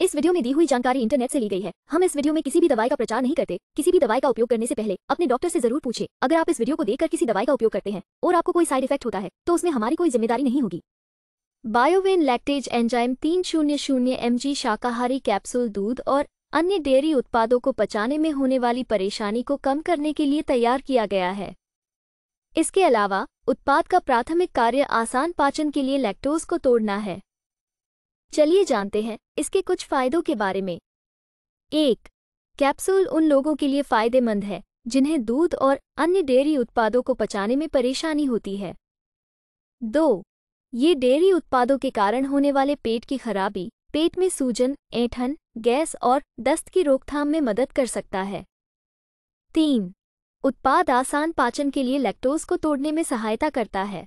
इस वीडियो में दी हुई जानकारी इंटरनेट से ली गई है हम इस वीडियो में किसी भी दवाई का प्रचार नहीं करते किसी भी दवाई का उपयोग करने से पहले अपने डॉक्टर से जरूर पूछे अगर आप इस वीडियो को देखकर किसी दवाई का उपयोग करते हैं और आपको कोई साइड इफेक्ट होता है तो उसमें हमारी कोई जिम्मेदारी नहीं होगी बायोवेन लैक्टेज एंजाइम तीन शून्य शून्य एम शाकाहारी कैप्सूल दूध और अन्य डेयरी उत्पादों को पचाने में होने वाली परेशानी को कम करने के लिए तैयार किया गया है इसके अलावा उत्पाद का प्राथमिक कार्य आसान पाचन के लिए लैक्टोज को तोड़ना है चलिए जानते हैं इसके कुछ फायदों के बारे में एक कैप्सूल उन लोगों के लिए फायदेमंद है जिन्हें दूध और अन्य डेयरी उत्पादों को पचाने में परेशानी होती है दो ये डेयरी उत्पादों के कारण होने वाले पेट की खराबी पेट में सूजन ऐठन गैस और दस्त की रोकथाम में मदद कर सकता है तीन उत्पाद आसान पाचन के लिए लैक्टोज को तोड़ने में सहायता करता है